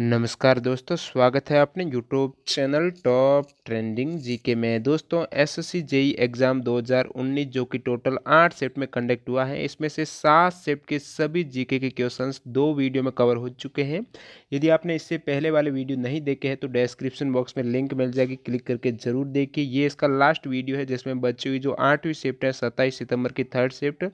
नमस्कार दोस्तों स्वागत है अपने YouTube channel top trending GK में दोस्तों एस जेई एग्ज़ाम 2019 जो कि टोटल आठ सेट में कंडक्ट हुआ है इसमें से सात सेट के सभी जीके के क्वेश्चंस दो वीडियो में कवर हो चुके हैं यदि आपने इससे पहले वाले वीडियो नहीं देखे हैं तो डिस्क्रिप्शन बॉक्स में लिंक मिल जाएगी क्लिक करके ज़रूर देखिए ये इसका लास्ट वीडियो है जिसमें बची हुई जो आठवीं शिफ्ट है सत्ताईस सितंबर की थर्ड शिफ्ट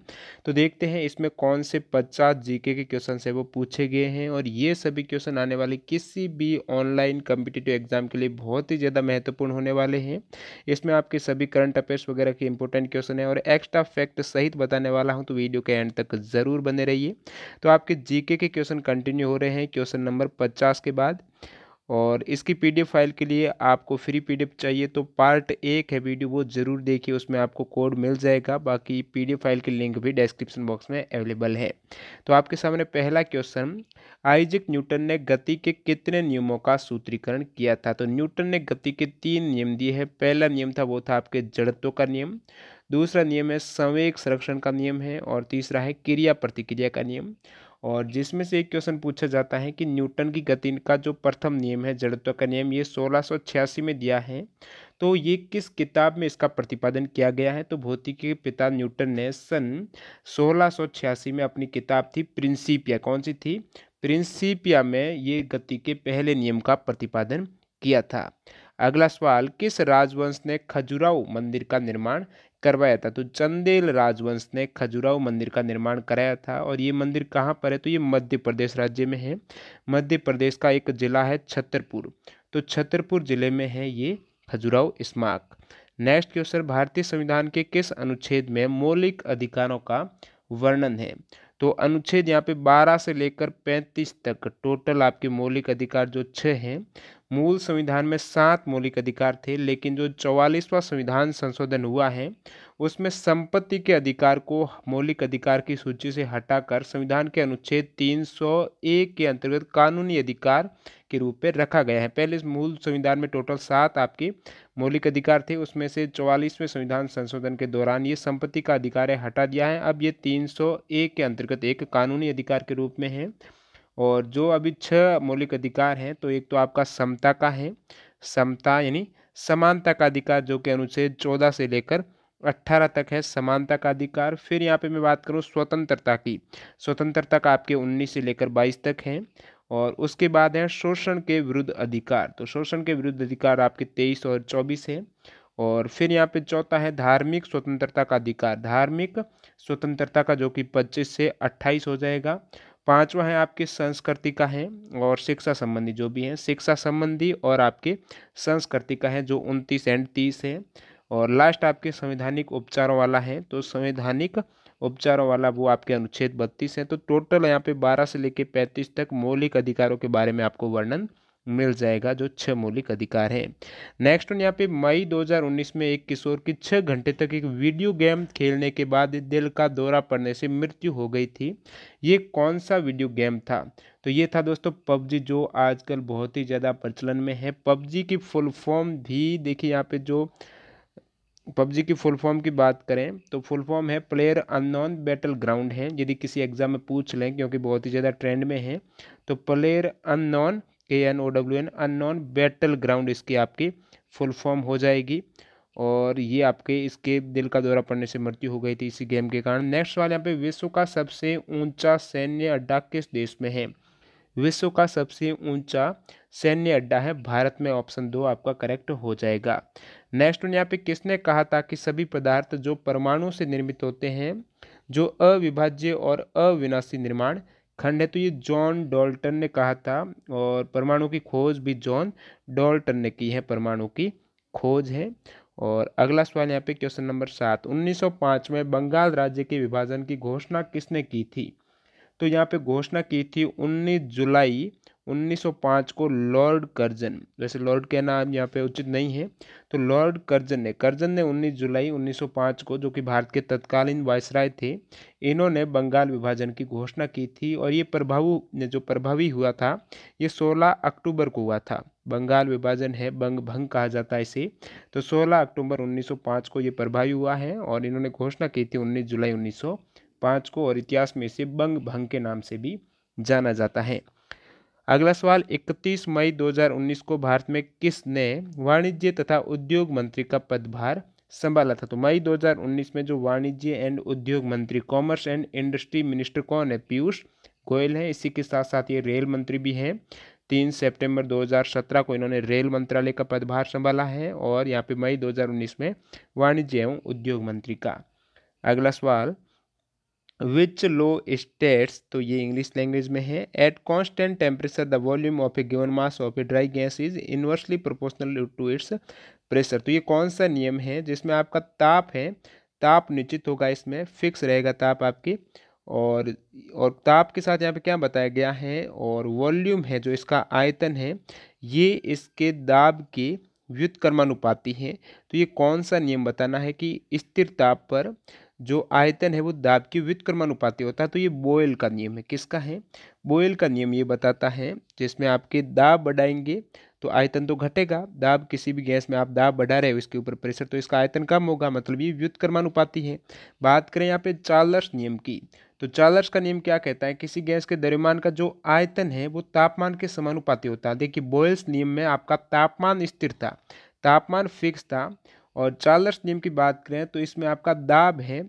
तो देखते हैं इसमें कौन से पचास जी के क्वेश्चन है वो पूछे गए हैं और ये सभी क्वेश्चन आने वाले वाले किसी भी ऑनलाइन कम्पिटेटिव एग्जाम के लिए बहुत ही ज़्यादा महत्वपूर्ण होने वाले हैं इसमें आपके सभी करंट अफेयर्स वगैरह के इंपॉर्टेंट क्वेश्चन है और एक्स्ट्रा फैक्ट सहित बताने वाला हूँ तो वीडियो के एंड तक ज़रूर बने रहिए तो आपके जीके के क्वेश्चन कंटिन्यू हो रहे हैं क्वेश्चन नंबर पचास के बाद और इसकी पीडीएफ फाइल के लिए आपको फ्री पीडीएफ चाहिए तो पार्ट एक है वीडियो वो ज़रूर देखिए उसमें आपको कोड मिल जाएगा बाकी पीडीएफ फाइल की लिंक भी डिस्क्रिप्शन बॉक्स में अवेलेबल है तो आपके सामने पहला क्वेश्चन आइजक न्यूटन ने गति के कितने नियमों का सूत्रीकरण किया था तो न्यूटन ने गति के तीन नियम दिए हैं पहला नियम था वो था आपके जड़त्व का नियम दूसरा नियम है संवेक संरक्षण का नियम है और तीसरा है क्रिया प्रतिक्रिया का नियम और जिसमें से एक क्वेश्चन पूछा जाता है कि न्यूटन की गति का जो प्रथम नियम है जड़त्व का नियम ये सोलह में दिया है तो ये किस किताब में इसका प्रतिपादन किया गया है तो भौतिकी के पिता न्यूटन ने सन सोलह में अपनी किताब थी प्रिंसिपिया कौन सी थी प्रिंसिपिया में ये गति के पहले नियम का प्रतिपादन किया था अगला सवाल किस राजवंश ने खजुराव मंदिर का निर्माण करवाया था तो चंदेल राजवंश ने खजुराहो मंदिर का निर्माण कराया था और ये मंदिर कहाँ पर है तो ये मध्य प्रदेश राज्य में है मध्य प्रदेश का एक ज़िला है छतरपुर तो छतरपुर ज़िले में है ये खजुराहो स्मारक नेक्स्ट क्वेश्चन भारतीय संविधान के किस अनुच्छेद में मौलिक अधिकारों का वर्णन है तो अनुच्छेद यहाँ पे 12 से लेकर 35 तक टोटल आपके मौलिक अधिकार जो छः हैं मूल संविधान में सात मौलिक अधिकार थे लेकिन जो चौवालीसवां संविधान संशोधन हुआ है उसमें संपत्ति के अधिकार को मौलिक अधिकार की सूची से हटाकर संविधान के अनुच्छेद 301 के अंतर्गत कानूनी अधिकार के रूप में रखा गया है पहले मूल संविधान में टोटल सात आपके मौलिक अधिकार थे उसमें से चौवालीसवें संविधान संशोधन के दौरान ये संपत्ति का अधिकार है हटा दिया है अब ये तीन सौ एक के अंतर्गत एक कानूनी अधिकार के रूप में है और जो अभी छह मौलिक अधिकार हैं तो एक तो आपका समता का है समता यानी समानता का अधिकार जो कि अनुच्छेद चौदह से लेकर अट्ठारह तक है समानता का अधिकार फिर यहाँ पे मैं बात करूँ स्वतंत्रता की स्वतंत्रता का आपके उन्नीस से लेकर बाईस तक है और उसके बाद है शोषण के विरुद्ध अधिकार तो शोषण के विरुद्ध अधिकार आपके तेईस और चौबीस है और फिर यहाँ पे चौथा है धार्मिक स्वतंत्रता का अधिकार धार्मिक स्वतंत्रता का जो कि पच्चीस से अट्ठाईस हो जाएगा पांचवा है आपके संस्कृति का है और शिक्षा संबंधी जो भी है शिक्षा संबंधी और आपके संस्कृति का है जो उनतीस एंड तीस है और लास्ट आपके संवैधानिक उपचारों वाला है तो संवैधानिक उपचारों वाला वो आपके अनुच्छेद बत्तीस है तो टोटल यहाँ पे बारह से लेकर पैंतीस तक मौलिक अधिकारों के बारे में आपको वर्णन मिल जाएगा जो छह मौलिक अधिकार हैं नेक्स्ट यहाँ पे मई 2019 में एक किशोर की छः घंटे तक एक वीडियो गेम खेलने के बाद दिल का दौरा पड़ने से मृत्यु हो गई थी ये कौन सा वीडियो गेम था तो ये था दोस्तों पबजी जो आजकल बहुत ही ज़्यादा प्रचलन में है पबजी की फुल फॉर्म भी देखिए यहाँ पे जो पबजी की फुल फॉर्म की बात करें तो फुल फॉर्म है प्लेयर अननोन बैटल ग्राउंड है यदि किसी एग्ज़ाम में पूछ लें क्योंकि बहुत ही ज़्यादा ट्रेंड में है तो player unknown K N O W N unknown battleground इसकी आपकी फुल फॉर्म हो जाएगी और ये आपके इसके दिल का दौरा पड़ने से मृत्यु हो गई थी इसी गेम के कारण नेक्स्ट सवाल यहाँ पे विश्व का सबसे ऊंचा सैन्य अड्डा किस देश में है विश्व का सबसे ऊंचा सैन्य अड्डा है भारत में ऑप्शन दो आपका करेक्ट हो जाएगा नेक्स्ट यहाँ पे किसने कहा था कि सभी पदार्थ जो परमाणु से निर्मित होते हैं जो अविभाज्य और अविनाशी निर्माण खंड है तो ये जॉन डॉल्टन ने कहा था और परमाणु की खोज भी जॉन डॉल्टन ने की है परमाणु की खोज है और अगला सवाल यहाँ पे क्वेश्चन नंबर सात 1905 में बंगाल राज्य के विभाजन की घोषणा किसने की थी तो यहाँ पे घोषणा की थी 19 जुलाई 1905 को लॉर्ड कर्जन वैसे लॉर्ड कहना नाम यहाँ पे उचित नहीं है तो लॉर्ड कर्जन ने कर्जन ने 19 जुलाई 1905 को जो कि भारत के तत्कालीन वायसराय थे इन्होंने बंगाल विभाजन की घोषणा की थी और ये प्रभाव ने जो प्रभावी हुआ था ये 16 अक्टूबर को हुआ था बंगाल विभाजन है बंग भंग कहा जाता है इसे तो 16 अक्टूबर 1905 को ये प्रभावी हुआ है और इन्होंने घोषणा की थी 19 जुलाई 1905 पाँच को और इतिहास में इसे बंग भंग के नाम से भी जाना जाता है अगला सवाल 31 मई 2019 को भारत में किसने वाणिज्य तथा उद्योग मंत्री का पदभार संभाला था तो मई 2019 में जो वाणिज्य एंड उद्योग मंत्री कॉमर्स एंड इंडस्ट्री मिनिस्टर कौन है पीयूष गोयल हैं इसी के साथ साथ ये रेल मंत्री भी हैं तीन सितंबर 2017 को इन्होंने रेल मंत्रालय का पदभार संभाला है और यहाँ पे मई 2019 में वाणिज्य एवं उद्योग मंत्री का अगला सवाल विच लो स्टेट्स तो ये इंग्लिश लैंग्वेज में है at constant temperature the volume of a given mass of a dry gas is inversely proportional to its pressure तो ये कौन सा नियम है जिसमें आपका ताप है ताप निश्चित होगा इसमें फिक्स रहेगा ताप आपके और और ताप के साथ यहाँ पे क्या बताया गया है और वॉल्यूम है जो इसका आयतन है ये इसके दाब के व्युत्कर्मानुपाती है तो ये कौन सा नियम बताना है कि स्थिर ताप पर जो आयतन है वो दाब की व्युत्क्रमानुपाती होता है तो ये बोयल का नियम है किसका है बोयल का नियम ये बताता है जिसमें आपके दाब बढ़ाएंगे तो आयतन तो घटेगा दाब किसी भी गैस में आप दाब बढ़ा रहे हो इसके ऊपर प्रेशर तो इसका आयतन कम होगा मतलब ये व्युत्क्रमानुपाती है बात करें यहाँ पे चार्लर्स नियम की तो चार्लर्स का नियम क्या कहता है किसी गैस के दरमान का जो आयतन है वो तापमान के समानुपाती होता है देखिए बोयल्स नियम में आपका तापमान स्थिर था तापमान फिक्स था और चार्लर्स नियम की बात करें तो इसमें आपका दाब है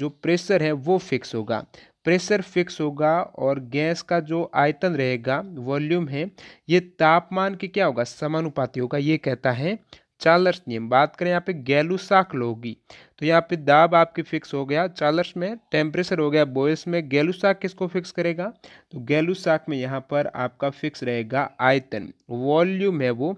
जो प्रेशर है वो फिक्स होगा प्रेशर फिक्स होगा और गैस का जो आयतन रहेगा वॉल्यूम है ये तापमान के क्या होगा समानुपाती होगा ये कहता है चार्लर्स नियम बात करें यहाँ पे गैलूसाक साख लोगी तो यहाँ पे दाब आपके फिक्स हो गया चार्लर्स में टेम्परेचर हो गया बोयस में गैलूसाक किसको फिक्स करेगा तो गैलूसाक में यहाँ पर आपका फिक्स रहेगा आयतन वॉल्यूम है वो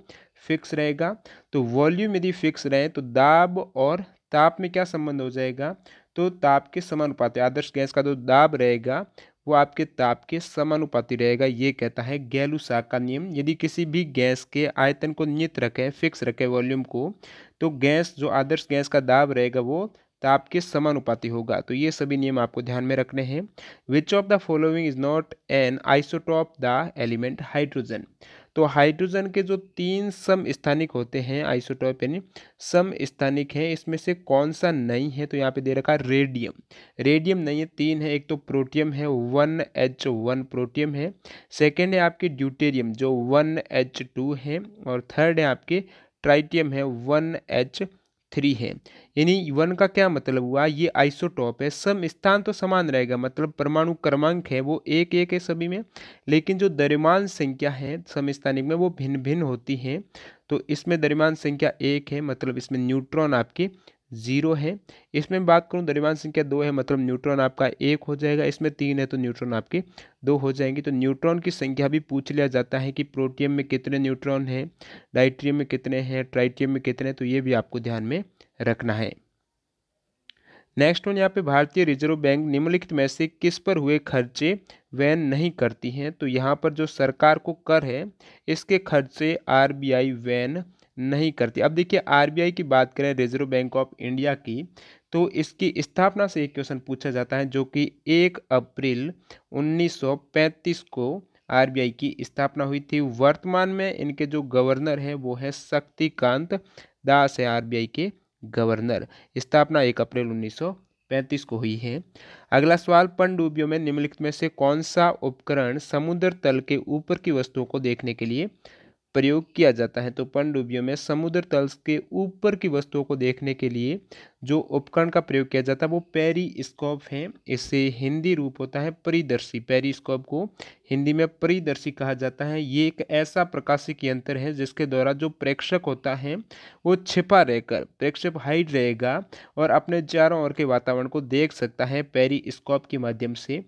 फिक्स रहेगा तो वॉल्यूम यदि फिक्स रहे तो दाब और ताप में क्या संबंध हो जाएगा तो ताप के समानुपाति आदर्श गैस का जो तो दाब रहेगा वो आपके ताप के समानुपाति रहेगा ये कहता है गैलूसाक का नियम यदि किसी भी गैस के आयतन को नियत रखें फिक्स रखें वॉल्यूम को तो गैस जो आदर्श गैस का दाब रहेगा वो ताप के समानुपाति होगा तो ये सभी नियम आपको ध्यान में रखने हैं which of the following is not an isotope the element hydrogen तो हाइड्रोजन के जो तीन सम स्थानिक होते हैं आइसोटॉप यानी सम स्थानिक हैं इसमें से कौन सा नहीं है तो यहाँ पे दे रखा है रेडियम रेडियम नहीं है तीन है एक तो प्रोटियम है वन एच वन प्रोटियम है सेकेंड है आपके ड्यूटेरियम जो वन एच टू है और थर्ड है आपके ट्राइटियम है वन एच थ्री है यानी वन का क्या मतलब हुआ ये आइसोटॉप है सम स्थान तो समान रहेगा मतलब परमाणु क्रमांक है वो एक एक है सभी में लेकिन जो दरिमान संख्या है स्थानिक में वो भिन्न भिन्न होती हैं तो इसमें दरिमान संख्या एक है मतलब इसमें न्यूट्रॉन आपकी जीरो है इसमें बात करूँ द्रव्यमान संख्या दो है मतलब न्यूट्रॉन आपका एक हो जाएगा इसमें तीन है तो न्यूट्रॉन आपके दो हो जाएंगे तो न्यूट्रॉन की संख्या भी पूछ लिया जाता है कि प्रोटियम में कितने न्यूट्रॉन हैं डाइट्रियम में कितने हैं ट्राइट्रियम में कितने हैं तो ये भी आपको ध्यान में रखना है नेक्स्ट वन यहाँ पे भारतीय रिजर्व बैंक निम्नलिखित में से किस पर हुए खर्चे वैन नहीं करती हैं तो यहाँ पर जो सरकार को कर है इसके खर्चे आरबीआई वैन नहीं करती अब देखिए आरबीआई की बात करें रिजर्व बैंक ऑफ इंडिया की तो इसकी स्थापना से एक क्वेश्चन पूछा जाता है जो कि एक अप्रैल 1935 को आरबीआई की स्थापना हुई थी वर्तमान में इनके जो गवर्नर हैं वो है शक्तिकांत दास है आरबीआई के गवर्नर स्थापना एक अप्रैल पैंतीस को हुई है अगला सवाल पनडुब्बियों में निम्नलिखित में से कौन सा उपकरण समुद्र तल के ऊपर की वस्तुओं को देखने के लिए प्रयोग किया जाता है तो पनडुब्बियों में समुद्र तल के ऊपर की वस्तुओं को देखने के लिए जो उपकरण का प्रयोग किया जाता है वो पेरीस्कोप है इससे हिंदी रूप होता है परिदर्शी पेरीस्कोप को हिंदी में परिदर्शी कहा जाता है ये एक ऐसा प्रकाशिक यंत्र है जिसके द्वारा जो प्रेक्षक होता है वो छिपा रहकर प्रेक्षक हाइड रहेगा और अपने चारों ओर के वातावरण को देख सकता है पेरीस्कोप के माध्यम से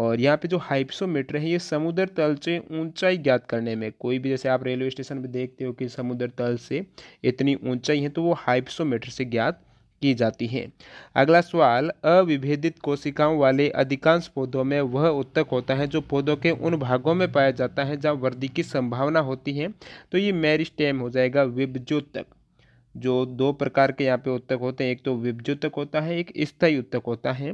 और यहाँ पे जो हाइप्सोमीटर है ये समुद्र तल से ऊंचाई ज्ञात करने में कोई भी जैसे आप रेलवे स्टेशन पे देखते हो कि समुद्र तल से इतनी ऊंचाई है तो वो हाइप्सोमीटर से ज्ञात की जाती है अगला सवाल अविभेदित कोशिकाओं वाले अधिकांश पौधों में वह उत्तक होता है जो पौधों के उन भागों में पाया जाता है जहाँ वृद्धि की संभावना होती है तो ये मैरिस्टेम हो जाएगा विभजोत्तक जो दो प्रकार के यहाँ पे उत्तक होते हैं एक तो विभजोत्तक होता है एक स्थायी उत्तक होता है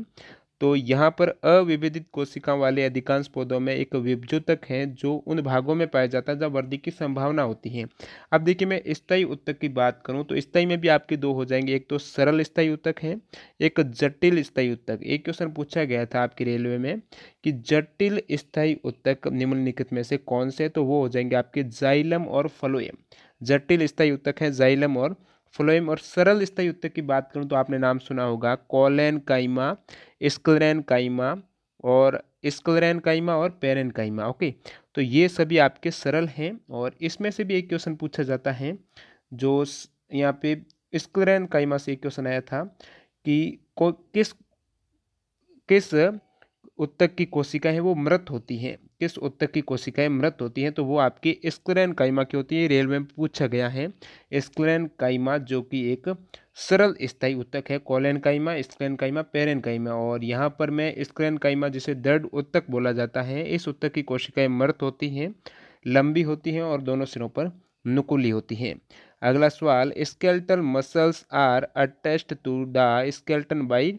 तो यहाँ पर अविभेदित कोशिका वाले अधिकांश पौधों में एक विभजोतक है जो उन भागों में पाया जाता है जहाँ वृद्धि की संभावना होती है अब देखिए मैं स्थायी उत्तक की बात करूँ तो स्थाई में भी आपके दो हो जाएंगे एक तो सरल स्थायी उत्तक है एक जटिल स्थायी उत्तक एक क्वेश्चन पूछा गया था आपकी रेलवे में कि जटिल स्थायी उत्तक निम्नलिखित में से कौन से तो वो हो जाएंगे आपके जाइलम और फलोयम जटिल स्थायी उत्तक हैं जाइलम और फ्लोएम और सरल स्थायी उत्तक की बात करूँ तो आपने नाम सुना होगा कॉलेन काइमा स्क्लेन काइमा और स्क्लेन काइमा और पेरेन काइमा ओके तो ये सभी आपके सरल हैं और इसमें से भी एक क्वेश्चन पूछा जाता है जो यहाँ पे स्कलैन काइमा से एक क्वेश्चन आया था कि को किस किस उत्तक की कोशिका है वो मृत होती हैं किस उत्तर की कोशिकाएं मृत होती हैं तो वो आपकी स्क्लेन काइमा की होती है रेलवे में पूछा गया है स्क्लेन काइमा जो कि एक सरल स्थायी उत्तक है कॉलेन काइमा स्क्लेन काइमा पेरेन काइमा और यहाँ पर मैं स्क्लेन काइमा जिसे दर्द उत्तक बोला जाता है इस उत्तक की कोशिकाएँ मृत होती हैं लंबी होती हैं और दोनों सिरों पर नुकुली होती हैं अगला सवाल skeleton muscles are attached to the skeleton by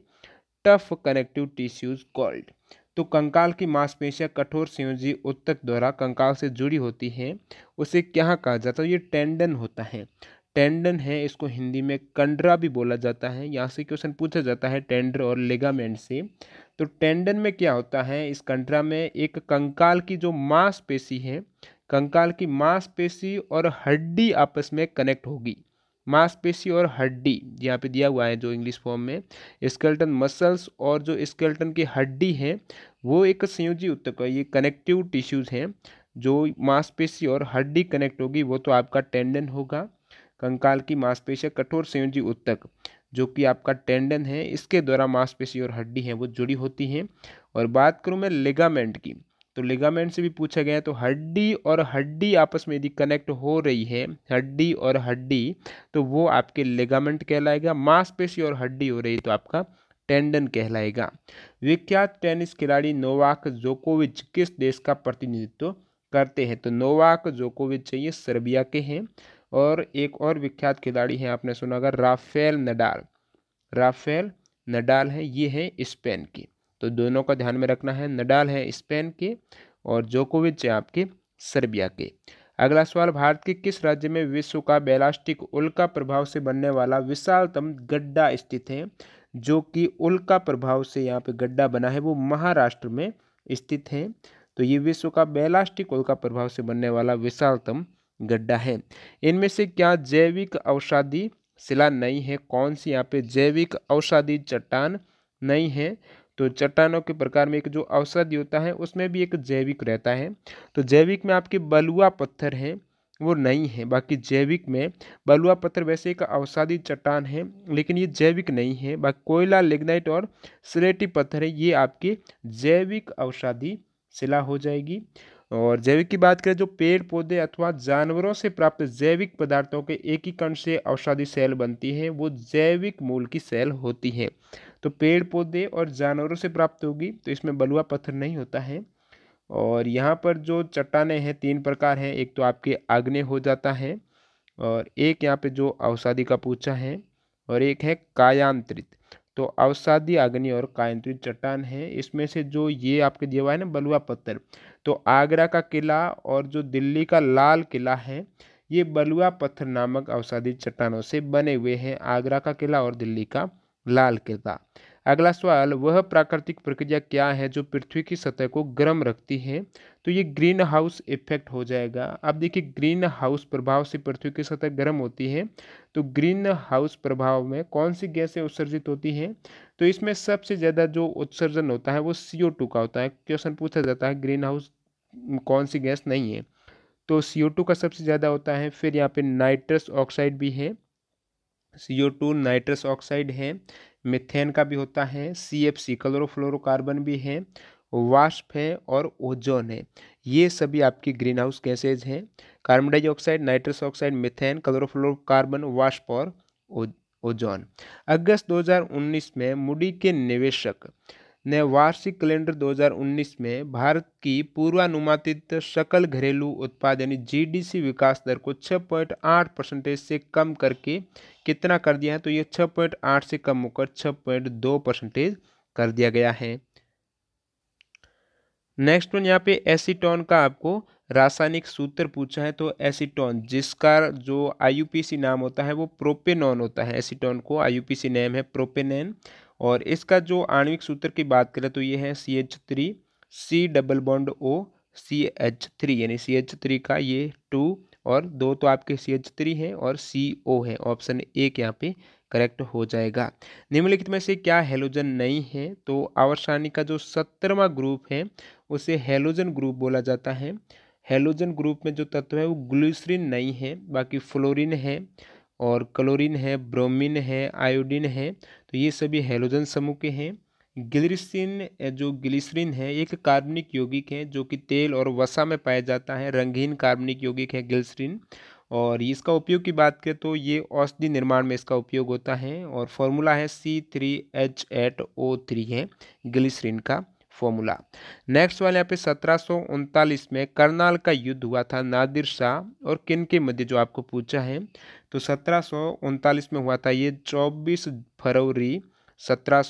tough connective tissues called तो कंकाल की मांसपेशियां कठोर संयोजी उत्तक द्वारा कंकाल से जुड़ी होती हैं उसे क्या कहा जाता है ये टेंडन होता है टेंडन है इसको हिंदी में कंडरा भी बोला जाता है यहाँ से क्वेश्चन पूछा जाता है टेंडर और लेगामेंट से तो टेंडन में क्या होता है इस कंडरा में एक कंकाल की जो मांसपेशी है कंकाल की मांसपेशी और हड्डी आपस में कनेक्ट होगी मांसपेशी और हड्डी यहाँ पे दिया हुआ है जो इंग्लिश फॉर्म में स्केल्टन मसल्स और जो स्केल्टन की हड्डी है वो एक संयोजी उत्तक ये कनेक्टिव टिश्यूज़ हैं जो मांसपेशी और हड्डी कनेक्ट होगी वो तो आपका टेंडन होगा कंकाल की मांसपेशी कठोर संयोजी उत्तक जो कि आपका टेंडन है इसके द्वारा मांसपेशी और हड्डी हैं वो जुड़ी होती हैं और बात करूँ मैं लेगामेंट की तो लिगामेंट से भी पूछा गया तो हड्डी और हड्डी आपस में यदि कनेक्ट हो रही है हड्डी और हड्डी तो वो आपके लिगामेंट कहलाएगा मांसपेशी और हड्डी हो रही है तो आपका टेंडन कहलाएगा विख्यात टेनिस खिलाड़ी नोवाक जोकोविच किस देश का प्रतिनिधित्व करते हैं तो नोवाक जोकोविच चाहिए सर्बिया के हैं और एक और विख्यात खिलाड़ी हैं आपने सुना होगा राफेल नडाल राफेल नडाल हैं ये हैं स्पेन की तो दोनों का ध्यान में रखना है नडाल है स्पेन के और जोकोविच है आपके सर्बिया के अगला सवाल भारत के किस राज्य में विश्व का बेलास्टिक उल्का प्रभाव से बनने वाला विशालतम गड्ढा स्थित है जो कि उल्का प्रभाव से यहाँ पे गड्ढा बना है वो महाराष्ट्र में स्थित है तो ये विश्व का बेलास्टिक उल्का प्रभाव से बनने वाला विशालतम गड्ढा है इनमें से क्या जैविक औषाधि शिला नहीं है कौन सी यहाँ पे जैविक औषाधि चट्टान नहीं है तो चट्टानों के प्रकार में एक जो औषधि होता है उसमें भी एक जैविक रहता है तो जैविक में आपके बलुआ पत्थर हैं वो नहीं है बाकी जैविक में बलुआ पत्थर वैसे एक औषधि चट्टान है लेकिन ये जैविक नहीं है बाकी कोयला लेग्नाइट और सिलेटी पत्थर है ये आपके जैविक औषधि शिला हो जाएगी और जैविक की बात करें जो पेड़ पौधे अथवा जानवरों से प्राप्त जैविक पदार्थों के एकीकरण से औषधि सेल बनती है वो जैविक मूल की सेल होती है तो पेड़ पौधे और जानवरों से प्राप्त होगी तो इसमें बलुआ पत्थर नहीं होता है और यहाँ पर जो चट्टाने हैं तीन प्रकार हैं एक तो आपके आग्नेय हो जाता है और एक यहाँ पे जो अवसादी का पूछा है और एक है कायांत्रित तो अवसादी आग्नि और कायांत्रित चट्टान है इसमें से जो ये आपके दिया हुआ है ना बलुआ पत्थर तो आगरा का किला और जो दिल्ली का लाल किला है ये बलुआ पत्थर नामक अवसादी चट्टानों से बने हुए हैं आगरा का किला और दिल्ली का लाल किरदा अगला सवाल वह प्राकृतिक प्रक्रिया क्या है जो पृथ्वी की सतह को गर्म रखती है तो ये ग्रीन हाउस इफेक्ट हो जाएगा अब देखिए ग्रीन हाउस प्रभाव से पृथ्वी की सतह गर्म होती है तो ग्रीन हाउस प्रभाव में कौन सी गैसें उत्सर्जित होती हैं तो इसमें सबसे ज़्यादा जो उत्सर्जन होता है वो सी का होता है क्वेश्चन पूछा जाता है ग्रीन हाउस कौन सी गैस नहीं है तो सी का सबसे ज़्यादा होता है फिर यहाँ पर नाइट्रस ऑक्साइड भी है C O two nitrous oxide है मिथेन का भी होता है सी एफ सी क्लोरोफ्लोरोकार्बन भी है वाष्प है और ओजोन है ये सभी आपकी ग्रीन हाउस गैसेज हैं carbon dioxide nitrous oxide methane chlorofluorocarbon वाष्प और ओजोन अगस्त 2019 में मुडी के निवेशक ने वार्षिक कैलेंडर 2019 में भारत की पूर्वानुमानित सकल घरेलू उत्पाद यानी जीडीसी विकास दर को 6.8 परसेंटेज से कम करके कितना कर दिया है तो ये छः पॉइंट आठ से कम होकर छः पॉइंट दो परसेंटेज कर दिया गया है नेक्स्ट वन यहाँ पे एसीटोन का आपको रासायनिक सूत्र पूछा है तो एसीटोन जिसका जो आई नाम होता है वो प्रोपेनॉन होता है एसीटोन को आईयूपीसी नेम है प्रोपेनैन और इसका जो आणविक सूत्र की बात करें तो ये है C H three C double bond O C H three यानी सी एच थ्री का ये टू और दो तो आपके सी एच थ्री हैं और सी ओ है ऑप्शन एक यहाँ पे करेक्ट हो जाएगा निम्नलिखित में से क्या हेलोजन नहीं है तो आवर सारणी का जो सत्तरवा ग्रुप है उसे हेलोजन ग्रुप बोला जाता है हेलोजन ग्रुप में जो तत्व है वो ग्लूसरीन नहीं है बाकी फ्लोरीन है और क्लोरीन है ब्रोमीन है आयोडीन है तो ये सभी हेलोजन समूह के हैं ग्लिसरीन जो ग्लिसरीन है एक कार्बनिक यौगिक है जो कि तेल और वसा में पाया जाता है रंगहीन कार्बनिक यौगिक है ग्लिसरीन और इसका उपयोग की बात करें तो ये औषधि निर्माण में इसका उपयोग होता है और फॉर्मूला है C three H eight O three है ग्लिसरीन का फॉर्मूला नेक्स्ट वाले यहाँ पे सत्रह में करनाल का युद्ध हुआ था नादिर शाह और किन के मध्य जो आपको पूछा है तो सत्रह में हुआ था ये चौबीस फरवरी सत्रह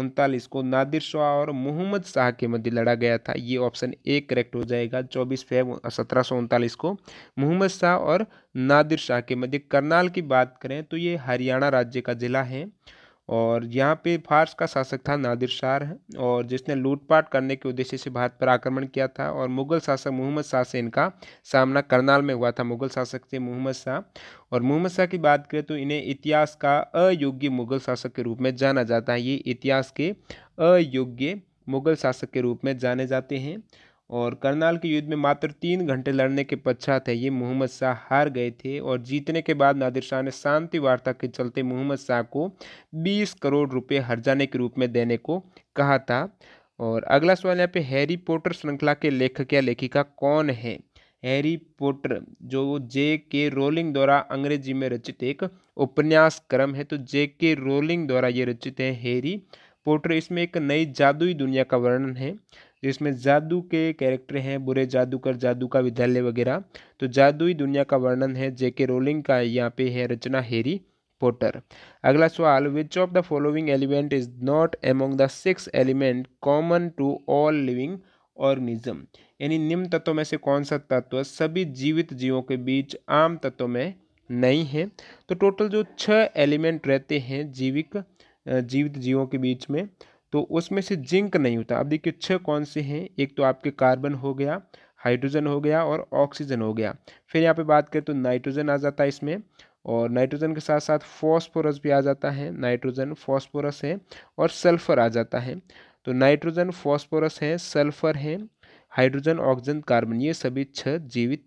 उनतालीस को नादिर शाह और मोहम्मद शाह के मध्य लड़ा गया था ये ऑप्शन ए करेक्ट हो जाएगा चौबीस फेब सत्रह को मोहम्मद शाह और नादिर शाह के मध्य करनाल की बात करें तो ये हरियाणा राज्य का जिला है और यहाँ पे फारस का शासक था नादिर शाह और जिसने लूटपाट करने के उद्देश्य से भारत पर आक्रमण किया था और मुगल शासक मोहम्मद शाह से इनका सामना करनाल में हुआ था मुगल शासक थे मोहम्मद शाह और मोहम्मद शाह की बात करें तो इन्हें इतिहास का अयोग्य मुगल शासक के रूप में जाना जाता है ये इतिहास के अयोग्य मुगल शासक के रूप में जाने जाते हैं और करनाल के युद्ध में मात्र तीन घंटे लड़ने के पश्चात है ये मोहम्मद शाह हार गए थे और जीतने के बाद नादिर शाह ने शांति वार्ता के चलते मोहम्मद शाह को 20 करोड़ रुपए हर्जाने के रूप में देने को कहा था और अगला सवाल यहाँ पे हैरी पॉटर श्रृंखला के लेखक या लेखिका कौन है हैरी पॉटर जो जे के रोलिंग द्वारा अंग्रेजी में रचित एक उपन्यास क्रम है तो जे के रोलिंग द्वारा ये रचित है हैरी पॉटर इसमें एक नई जादुई दुनिया का वर्णन है जिसमें जादू के कैरेक्टर हैं बुरे जादूकर जादू का विद्यालय वगैरह तो जादुई दुनिया का वर्णन है जेके रोलिंग का यहाँ पे है रचना हेरी पोटर अगला सवाल which of the following element is not among the six element common to all living organism यानी निम्न तत्वों में से कौन सा तत्व सभी जीवित जीवों के बीच आम तत्वों में नहीं है तो टोटल जो छह एलिमेंट रहते हैं जीविक जीवित जीवों के बीच में तो उसमें से जिंक नहीं होता अब देखिए छः कौन से हैं एक तो आपके कार्बन हो गया हाइड्रोजन हो गया और ऑक्सीजन हो गया फिर यहाँ पे बात करें तो नाइट्रोजन आ जाता है इसमें और नाइट्रोजन के साथ साथ फॉस्फोरस भी आ जाता है नाइट्रोजन फॉस्फोरस है और सल्फर आ जाता है तो नाइट्रोजन फॉस्फोरस है सल्फर है हाइड्रोजन ऑक्सीजन कार्बन ये सभी छः जीवित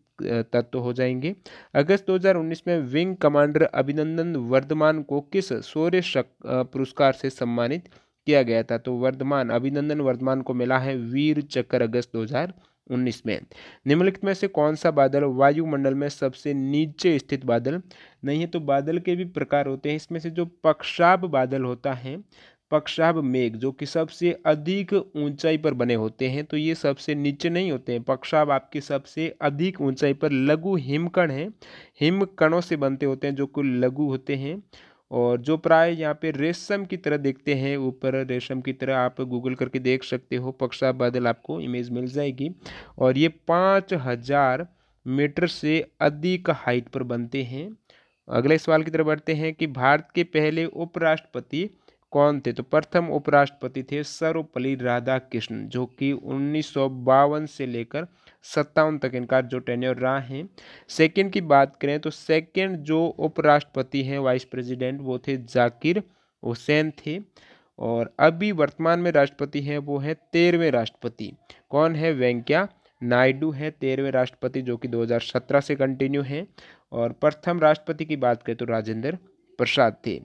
तत्व हो जाएंगे अगस्त 2019 में विंग कमांडर अभिनंदन वर्धमान को किस शौर्य पुरस्कार से सम्मानित किया गया था तो वर्धमान अभिनंदन वर्धमान को मिला है वीर चक्र अगस्त 2019 में निम्नलिखित में से कौन सा बादल वायुमंडल में सबसे नीचे स्थित बादल नहीं है तो बादल के भी प्रकार होते हैं इसमें से जो पक्षाब बादल होता है पक्षाभ मेघ जो कि सबसे अधिक ऊंचाई पर बने होते हैं तो ये सबसे नीचे नहीं होते हैं पक्षाभ आपके सबसे अधिक ऊंचाई पर लघु हिमकण हैं हिमकणों से बनते होते हैं जो कि लघु होते हैं और जो प्राय यहाँ पे रेशम की तरह देखते हैं ऊपर रेशम की तरह आप गूगल करके देख सकते हो पक्षा बादल आपको इमेज मिल जाएगी और ये पाँच हज़ार मीटर से अधिक हाइट पर बनते हैं अगले सवाल की तरफ बढ़ते हैं कि भारत के पहले उपराष्ट्रपति कौन थे तो प्रथम उपराष्ट्रपति थे सर्वपल्ली राधाकृष्ण जो कि उन्नीस से लेकर सत्तावन तक इनका जो टेन्योर रहा है सेकंड की बात करें तो सेकंड जो उपराष्ट्रपति हैं वाइस प्रेसिडेंट वो थे जाकिर हुसैन थे और अभी वर्तमान में राष्ट्रपति हैं वो है तेरहवें राष्ट्रपति कौन है वेंकैया नायडू है तेरहवें राष्ट्रपति जो कि 2017 से कंटिन्यू हैं और प्रथम राष्ट्रपति की बात करें तो राजेंद्र प्रसाद थे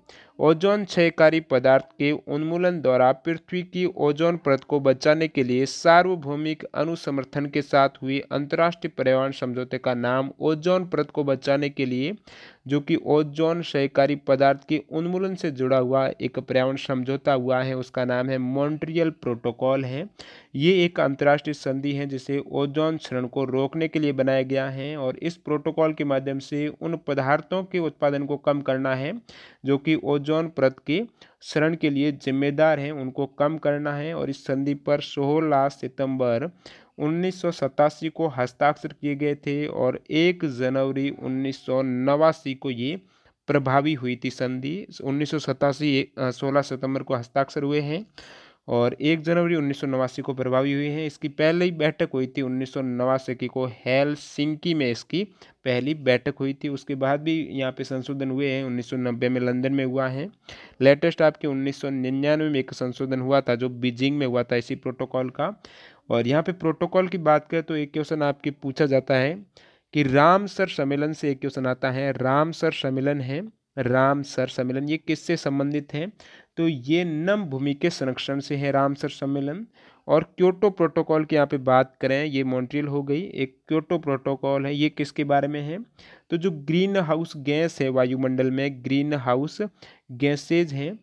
ओजोन क्षयकारी पदार्थ के उन्मूलन द्वारा पृथ्वी की ओजोन परत को बचाने के लिए सार्वभौमिक अनुसमर्थन के साथ हुई अंतर्राष्ट्रीय पर्यावरण समझौते का नाम ओजोन परत को बचाने के लिए जो कि ओजोन क्षयकारी पदार्थ के उन्मूलन से जुड़ा हुआ एक पर्यावरण समझौता हुआ है उसका नाम है मॉन्ट्रियल प्रोटोकॉल है ये एक अंतर्राष्ट्रीय संधि है जिसे ओजोन क्षरण को रोकने के लिए बनाया गया है और इस प्रोटोकॉल के माध्यम से उन पदार्थों के उत्पादन को कम करना है जो कि ओजोन ओजोन परत के क्षरण के लिए जिम्मेदार हैं उनको कम करना है और इस संधि पर सोलह सितंबर उन्नीस को हस्ताक्षर किए गए थे और 1 जनवरी उन्नीस को ये प्रभावी हुई थी संधि उन्नीस सौ सोलह सितंबर को हस्ताक्षर हुए हैं और एक जनवरी उन्नीस को प्रभावी हुई है इसकी पहली बैठक हुई थी उन्नीस को सिंकी में इसकी पहली बैठक हुई थी उसके बाद भी यहाँ पे संशोधन हुए हैं 1990 में लंदन में हुआ है लेटेस्ट आपके 1999 में एक संशोधन हुआ था जो बीजिंग में हुआ था इसी प्रोटोकॉल का और यहाँ पे प्रोटोकॉल की बात करें तो एक क्वेश्चन आपके पूछा जाता है कि राम सम्मेलन से एक क्वेश्चन आता है राम सम्मेलन है राम सर सम्मेलन ये किससे संबंधित है तो ये नम भूमि के संरक्षण से है रामसर सम्मेलन और क्योटो प्रोटोकॉल की यहाँ पे बात करें ये मॉन्ट्रियल हो गई एक क्योटो प्रोटोकॉल है ये किसके बारे में है तो जो ग्रीन हाउस गैस है वायुमंडल में ग्रीन हाउस गैसेज हैं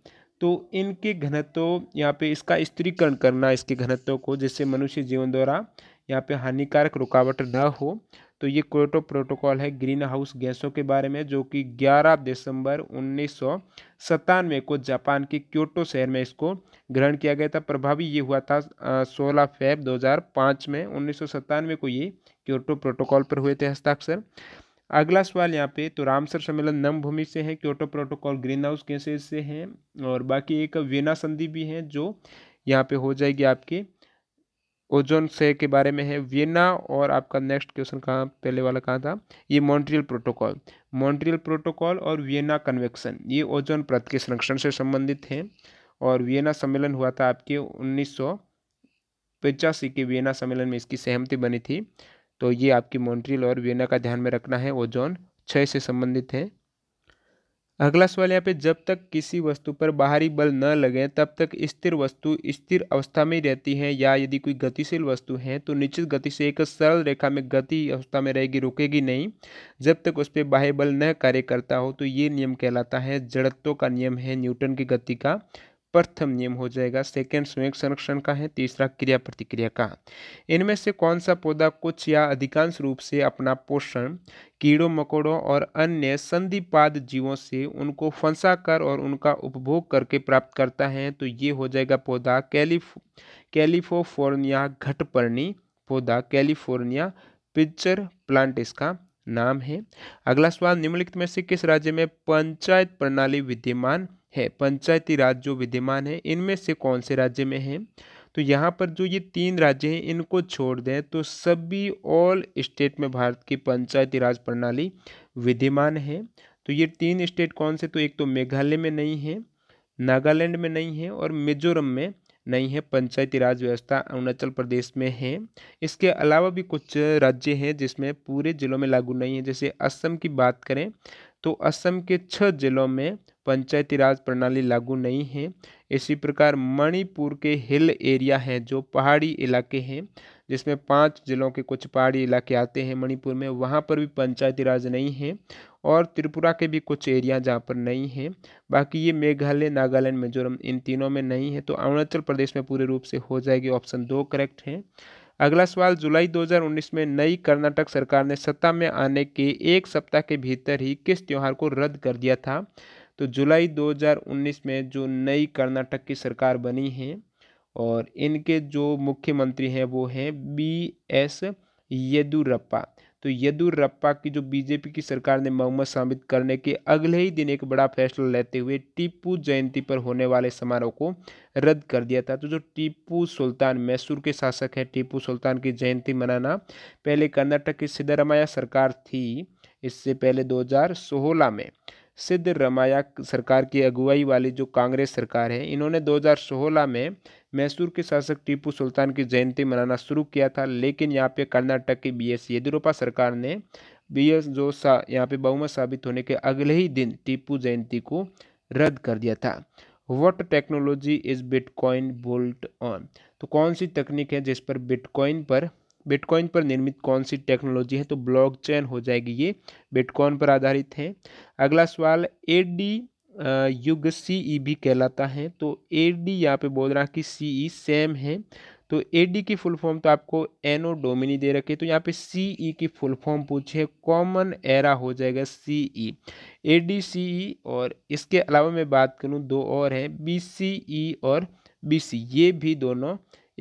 तो इनके घनत्व यहाँ पे इसका स्त्रीकरण करना इसके घनत्व को जिससे मनुष्य जीवन द्वारा यहाँ पे हानिकारक रुकावट ना हो तो ये क्योटो प्रोटोकॉल है ग्रीन हाउस गैसों के बारे में जो कि 11 दिसंबर उन्नीस को जापान के क्योटो शहर में इसको ग्रहण किया गया था प्रभावी ये हुआ था सोलह फेब 2005 में उन्नीस को ये क्योटो प्रोटोकॉल पर हुए थे हस्ताक्षर अगला सवाल यहाँ पे तो रामसर सम्मेलन नम भूमि से है Kyoto protocol greenhouse gases से हैं और बाकी एक वेना संधि भी है जो यहाँ पे हो जाएगी आपकी ओजोन से के बारे में है वियना और आपका नेक्स्ट क्वेश्चन कहाँ पहले वाला कहाँ था ये मॉन्ट्रियल प्रोटोकॉल मॉन्ट्रियल प्रोटोकॉल और वियना कन्वेक्शन ये ओजोन प्रत के संरक्षण से संबंधित हैं और वियना सम्मेलन हुआ था आपके उन्नीस पचासी के वियना सम्मेलन में इसकी सहमति बनी थी तो ये आपकी मॉन्ट्रियल और वियना का ध्यान में रखना है ओजोन छः से संबंधित है अगला सवाल यहाँ पे जब तक किसी वस्तु पर बाहरी बल न लगे तब तक स्थिर वस्तु स्थिर अवस्था में रहती है या यदि कोई गतिशील वस्तु है तो निश्चित गति से एक सरल रेखा में गति अवस्था में रहेगी रुकेगी नहीं जब तक उस पर बाह्य बल न कार्य करता हो तो ये नियम कहलाता है जड़त्व का नियम है न्यूटन की गति का प्रथम नियम हो जाएगा सेकेंड स्वयं संरक्षण का है तीसरा क्रिया प्रतिक्रिया का इनमें से कौन सा पौधा कुछ या अधिकांश रूप से अपना पोषण कीड़ों मकोड़ों और अन्य संधिपाद जीवों से उनको फंसाकर और उनका उपभोग करके प्राप्त करता है तो ये हो जाएगा पौधा कैलिफ कैलिफोफोर्निया घटपर्णी पौधा कैलिफोर्निया पिक्चर प्लांट इसका नाम है अगला सवाल निम्नलिखित में से किस राज्य में पंचायत प्रणाली विद्यमान है पंचायती राज जो विद्यमान है इनमें से कौन से राज्य में है तो यहाँ पर जो ये तीन राज्य हैं इनको छोड़ दें तो सभी ऑल स्टेट में भारत की पंचायती राज प्रणाली विद्यमान है तो ये तीन स्टेट कौन से तो एक तो मेघालय में नहीं है नागालैंड में नहीं है और मिजोरम में नहीं है पंचायती राज व्यवस्था अरुणाचल प्रदेश में है इसके अलावा भी कुछ राज्य हैं जिसमें पूरे ज़िलों में लागू नहीं है जैसे असम की बात करें तो असम के छः ज़िलों में पंचायती राज प्रणाली लागू नहीं है इसी प्रकार मणिपुर के हिल एरिया हैं जो पहाड़ी इलाके हैं जिसमें पांच जिलों के कुछ पहाड़ी इलाके आते हैं मणिपुर में वहाँ पर भी पंचायती राज नहीं है और त्रिपुरा के भी कुछ एरिया जहाँ पर नहीं है बाकी ये मेघालय नागालैंड मिजोरम इन तीनों में नहीं है तो अरुणाचल प्रदेश में पूरे रूप से हो जाएगी ऑप्शन दो करेक्ट है अगला सवाल जुलाई 2019 में नई कर्नाटक सरकार ने सत्ता में आने के एक सप्ताह के भीतर ही किस त्यौहार को रद्द कर दिया था तो जुलाई 2019 में जो नई कर्नाटक की सरकार बनी है और इनके जो मुख्यमंत्री हैं वो हैं बी एस येदुरप्पा तो येदुरप्पा की जो बीजेपी की सरकार ने मोहम्मद साबित करने के अगले ही दिन एक बड़ा फैसला लेते हुए टीपू जयंती पर होने वाले समारोह को रद्द कर दिया था तो जो टीपू सुल्तान मैसूर के शासक हैं टीपू सुल्तान की जयंती मनाना पहले कर्नाटक की सिद्धरमाया सरकार थी इससे पहले दो में सिद्ध रमाया सरकार की अगुवाई वाली जो कांग्रेस सरकार है इन्होंने 2016 में मैसूर के शासक टीपू सुल्तान की जयंती मनाना शुरू किया था लेकिन यहाँ पे कर्नाटक की बी एस येदुरप्पा सरकार ने बी एस जो सा यहाँ पे बहुमत साबित होने के अगले ही दिन टीपू जयंती को रद्द कर दिया था what technology is Bitcoin built on तो कौन सी तकनीक है जिस पर बिटकॉइन पर बिटकॉइन पर निर्मित कौन सी टेक्नोलॉजी है तो ब्लॉकचेन हो जाएगी ये बिटकॉइन पर आधारित है अगला सवाल ए डी युग सी ई e भी कहलाता है तो ए डी यहाँ पे बोल रहा कि सी ई सेम है तो ए डी की फुल फॉर्म तो आपको एनो डोमिनी दे रखे तो यहाँ पे सी ई e की फुल फॉर्म पूछे कॉमन एरा हो जाएगा सी ई ए डी सी ई और इसके अलावा मैं बात करूँ दो और हैं बी सी ई और बी सी ये भी दोनों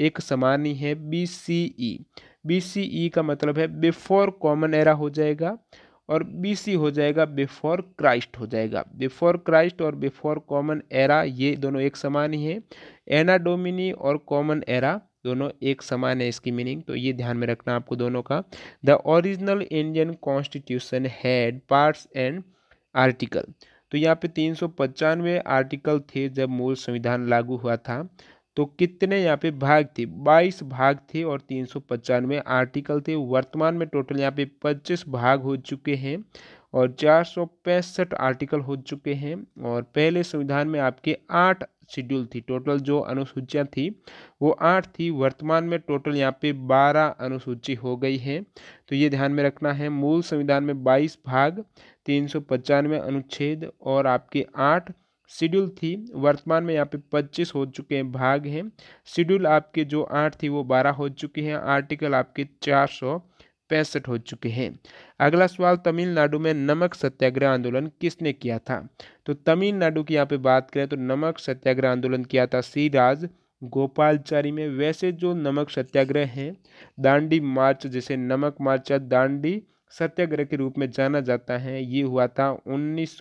एक समान ही है B C E B e का मतलब है बिफोर कॉमन एरा हो जाएगा और सी हो जाएगा बिफोर क्राइस्ट हो जाएगा बिफोर क्राइस्ट और बिफोर कॉमन एरा ये दोनों एक समान ही है एना डोमिनी और कॉमन एरा दोनों एक समान है इसकी मीनिंग तो ये ध्यान में रखना आपको दोनों का the original Indian constitution had parts and article तो यहाँ पे तीन सौ पचानवे आर्टिकल थे जब मूल संविधान लागू हुआ था तो कितने यहाँ पे भाग थे 22 भाग थे और तीन सौ पचानवे आर्टिकल थे वर्तमान में टोटल यहाँ पे 25 भाग हो चुके हैं और चार सौ पैंसठ आर्टिकल हो चुके हैं और पहले संविधान में आपके आठ शेड्यूल थी टोटल जो अनुसूचियाँ थी वो आठ थी वर्तमान में टोटल यहाँ पे बारह अनुसूची हो गई है तो ये ध्यान में रखना है मूल संविधान में बाईस भाग तीन सौ पचानवे अनुच्छेद और आपके आठ शेड्यूल थी वर्तमान में यहाँ पे पच्चीस हो चुके हैं भाग हैं शेड्यूल आपके जो आठ थी वो बारह हो चुके हैं आर्टिकल आपके चार सौ पैंसठ हो चुके हैं अगला सवाल तमिलनाडु में नमक सत्याग्रह आंदोलन किसने किया था तो तमिलनाडु की यहाँ पे बात करें तो नमक सत्याग्रह आंदोलन किया था सीराज गोपालचारी में वैसे जो नमक सत्याग्रह हैं दांडी मार्च जैसे नमक मार्च या दांडी सत्याग्रह के रूप में जाना जाता है ये हुआ था उन्नीस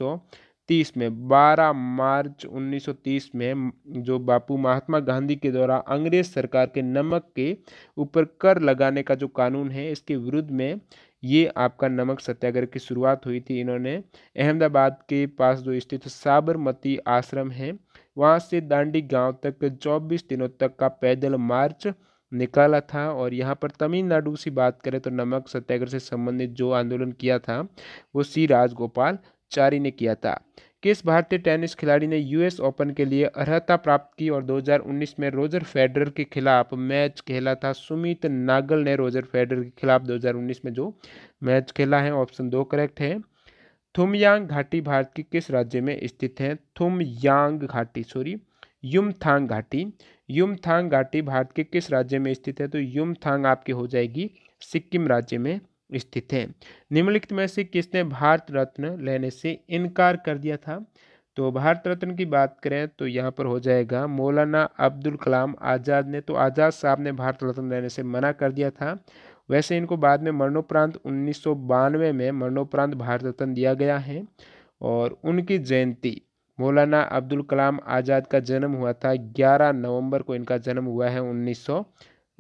1930 में 12 मार्च 1930 में जो बापू महात्मा गांधी के द्वारा अंग्रेज सरकार के नमक के ऊपर कर लगाने का जो कानून है इसके विरुद्ध में ये आपका नमक सत्याग्रह की शुरुआत हुई थी इन्होंने अहमदाबाद के पास जो स्थित साबरमती आश्रम है वहाँ से दांडी गांव तक 24 दिनों तक का पैदल मार्च निकाला था और यहाँ पर तमिलनाडु से बात करें तो नमक सत्याग्रह से संबंधित जो आंदोलन किया था वो सी राजगोपाल चारी ने किया था किस भारतीय टेनिस खिलाड़ी ने यूएस ओपन के लिए अर्हता प्राप्त की और 2019 में रोजर फेडरर के खिलाफ मैच खेला था सुमित नागल ने रोजर फेडरर के खिलाफ 2019 में जो मैच खेला है ऑप्शन दो करेक्ट है थुमयांग घाटी भारत के किस राज्य में स्थित है थुमयांग घाटी सॉरी युमथांग घाटी युमथांग घाटी भारत के किस राज्य में स्थित है तो युमथांग आपकी हो जाएगी सिक्किम राज्य में स्थित है निम्नलिखित में से किसने भारत रत्न लेने से इनकार कर दिया था तो भारत रत्न की बात करें तो यहाँ पर हो जाएगा मौलाना अब्दुल कलाम आज़ाद ने तो आज़ाद साहब ने भारत रत्न लेने से मना कर दिया था वैसे इनको बाद में मरणोपरांत उन्नीस में मरणोपरांत भारत रत्न दिया गया है और उनकी जयंती मौलाना अब्दुल कलाम आज़ाद का जन्म हुआ था 11 नवंबर को इनका जन्म हुआ है 1900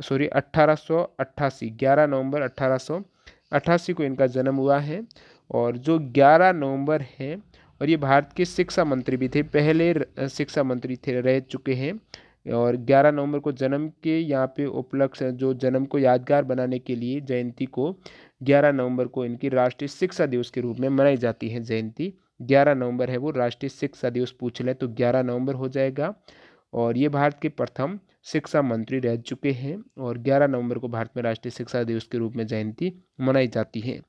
सॉरी 1888 11 नवंबर अट्ठासी को इनका जन्म हुआ है और जो 11 नवंबर है और ये भारत के शिक्षा मंत्री भी थे पहले शिक्षा मंत्री थे रह चुके हैं और 11 नवंबर को जन्म के यहाँ पे उपलक्ष्य जो जन्म को यादगार बनाने के लिए जयंती को 11 नवंबर को इनकी राष्ट्रीय शिक्षा दिवस के रूप में मनाई जाती है जयंती 11 नवंबर है वो राष्ट्रीय शिक्षा दिवस पूछ लें तो 11 नवंबर हो जाएगा और ये भारत के प्रथम शिक्षा मंत्री रह चुके हैं और 11 नवंबर को भारत में राष्ट्रीय शिक्षा दिवस के रूप में जयंती मनाई जाती है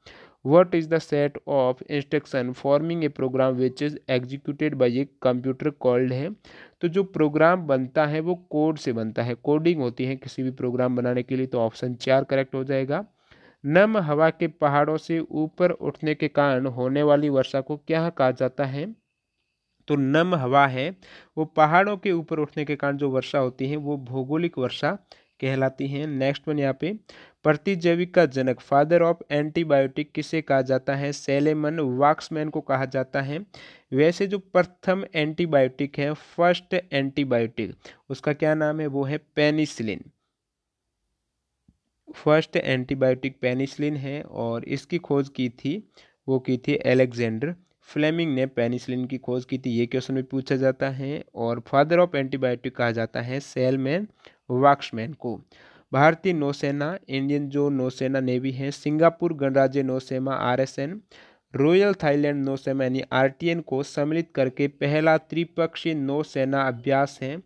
what is the set of instruction forming a program which is executed by a computer called है तो जो प्रोग्राम बनता है वो कोड से बनता है कोडिंग होती है किसी भी प्रोग्राम बनाने के लिए तो ऑप्शन चार करेक्ट हो जाएगा नम हवा के पहाड़ों से ऊपर उठने के कारण होने वाली वर्षा को क्या कहा जाता है तो नम हवा है वो पहाड़ों के ऊपर उठने के कारण जो वर्षा होती है वो भौगोलिक वर्षा कहलाती है नेक्स्ट वन यहाँ पे प्रतिजैविक का जनक फादर ऑफ एंटीबायोटिक किसे कहा जाता है सेलेमन वाक्समैन को कहा जाता है वैसे जो प्रथम एंटीबायोटिक है फर्स्ट एंटीबायोटिक उसका क्या नाम है वो है पेनिसिलिन फर्स्ट एंटीबायोटिक पेनिसिलिन है और इसकी खोज की थी वो की थी एलेक्जेंडर फ्लेमिंग ने पेनिसिलिन की खोज की थी ये क्वेश्चन भी पूछा जाता है और फादर ऑफ एंटीबायोटिक कहा जाता है सेलमैन वाक्समैन को भारतीय नौसेना इंडियन जो नौसेना नेवी है सिंगापुर गणराज्य नौसेना आरएसएन रॉयल थाईलैंड नौसेना यानी आरटीएन को सम्मिलित करके पहला त्रिपक्षीय नौसेना अभ्यास है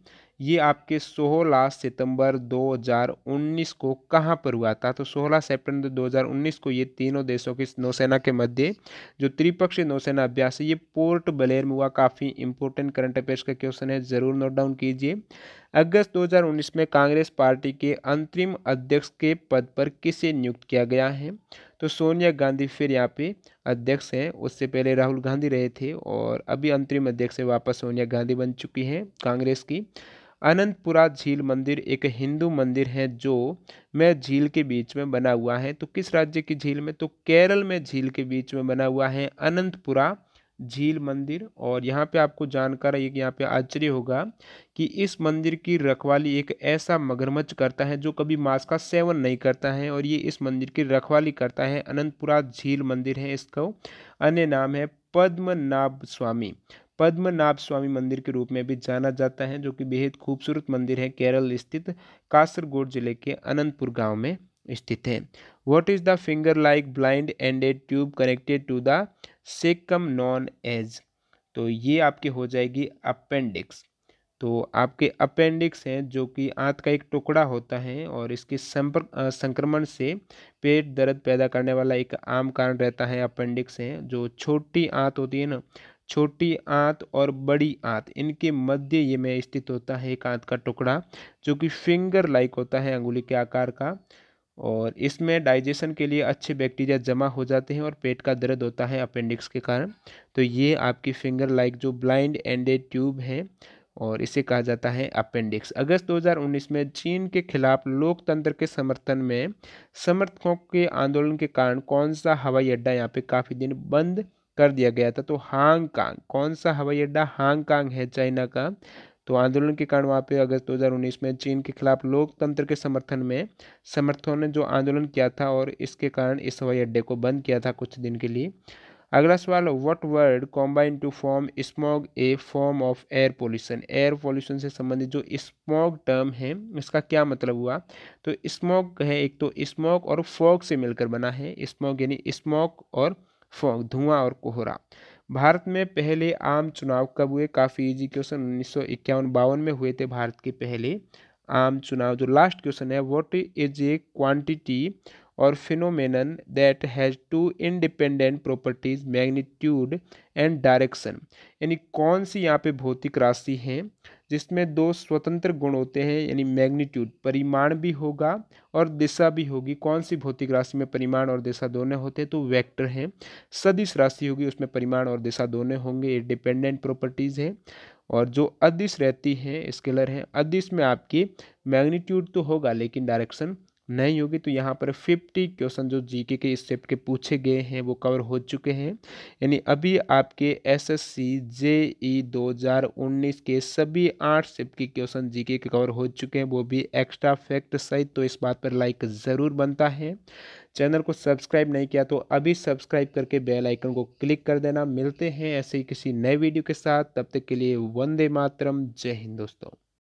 ये आपके 16 सितंबर 2019 को कहाँ पर हुआ था तो 16 सितंबर 2019 को ये तीनों देशों की नौसेना के मध्य जो त्रिपक्षीय नौसेना अभ्यास है ये पोर्ट बलेर में हुआ काफ़ी इंपॉर्टेंट करंट अफेयर्स का क्वेश्चन है ज़रूर नोट डाउन कीजिए अगस्त 2019 में कांग्रेस पार्टी के अंतरिम अध्यक्ष के पद पर किसे नियुक्त किया गया है तो सोनिया गांधी फिर यहाँ पे अध्यक्ष हैं उससे पहले राहुल गांधी रहे थे और अभी अंतरिम अध्यक्ष से वापस सोनिया गांधी बन चुकी हैं कांग्रेस की अनंतपुरा झील मंदिर एक हिंदू मंदिर है जो मैं झील के बीच में बना हुआ है तो किस राज्य की झील में तो केरल में झील के बीच में बना हुआ है अनंतपुरा झील मंदिर और यहाँ पे आपको जानकर एक यहाँ पे आश्चर्य होगा कि इस मंदिर की रखवाली एक ऐसा मगरमच्छ करता है जो कभी मांस का सेवन नहीं करता है और ये इस मंदिर की रखवाली करता है अनंतपुरा झील मंदिर है इसको अन्य नाम है पद्मनाभ स्वामी पद्मनाभ स्वामी मंदिर के रूप में भी जाना जाता है जो कि बेहद खूबसूरत मंदिर है केरल स्थित कासरगोड जिले के अनंतपुर गाँव में स्थित है what is the finger like blind end tube connected to the caecum known as तो ये आपकी हो जाएगी अपेंडिक्स तो आपके अपेंडिक्स हैं जो कि आंत का एक टुकड़ा होता है और इसके संपर्क संक्रमण से पेट दर्द पैदा करने वाला एक आम कारण रहता है अपेंडिक्स हैं जो छोटी आंत होती है ना छोटी आंत और बड़ी आंत इनके मध्य ये में स्थित होता है एक आंत का टुकड़ा जो कि फिंगर लाइक होता है अंगुली के आकार का और इसमें डाइजेशन के लिए अच्छे बैक्टीरिया जमा हो जाते हैं और पेट का दर्द होता है अपेंडिक्स के कारण तो ये आपकी फिंगर लाइक जो ब्लाइंड एंडेड ट्यूब है और इसे कहा जाता है अपेंडिक्स अगस्त 2019 में चीन के खिलाफ लोकतंत्र के समर्थन में समर्थकों के आंदोलन के कारण कौन सा हवाई अड्डा यहाँ पे काफ़ी दिन बंद कर दिया गया था तो हांगकांग कौन सा हवाई अड्डा हांगकांग है चाइना का तो आंदोलन के कारण वहाँ पे अगस्त 2019 में चीन के खिलाफ लोकतंत्र के समर्थन में समर्थकों ने जो आंदोलन किया था और इसके कारण इस हवाई अड्डे को बंद किया था कुछ दिन के लिए अगला सवाल what word combine to form smog a form of air pollution air pollution से संबंधित जो स्मॉग टर्म है इसका क्या मतलब हुआ तो स्मॉग है एक तो स्मॉग और फॉग से मिलकर बना है स्मॉग यानी स्मॉग और फॉग धुआं और कोहरा भारत में पहले आम चुनाव कब हुए काफ़ी इजी क्वेश्चन उन्नीस सौ इक्यावन बावन में हुए थे भारत के पहले आम चुनाव जो लास्ट क्वेश्चन है what is a quantity or phenomenon that has two independent properties magnitude and direction यानी कौन सी यहाँ पे भौतिक राशि है जिसमें दो स्वतंत्र गुण होते हैं यानी मैग्नीट्यूड परिमाण भी होगा और दिशा भी होगी कौन सी भौतिक राशि में परिमाण और दिशा दोनों होते हैं तो वेक्टर हैं सदिश राशि होगी उसमें परिमाण और दिशा दोनों होंगे ये डिपेंडेंट प्रॉपर्टीज़ हैं और जो अदिश रहती हैं स्केलर हैं अदिश में आपकी मैग्नीट्यूड तो होगा लेकिन डायरेक्शन नहीं होगी तो यहाँ पर फिफ्टी क्वेश्चन जो जीके के इस के पूछे गए हैं वो कवर हो चुके हैं यानी अभी आपके एसएससी जेई 2019 के सभी आठ सेट के क्वेश्चन जीके के कवर हो चुके हैं वो भी एक्स्ट्रा फैक्ट सहित तो इस बात पर लाइक ज़रूर बनता है चैनल को सब्सक्राइब नहीं किया तो अभी सब्सक्राइब करके बेल आइकन को क्लिक कर देना मिलते हैं ऐसे ही किसी नए वीडियो के साथ तब तक के लिए वंदे मातरम जय हिंद दोस्तों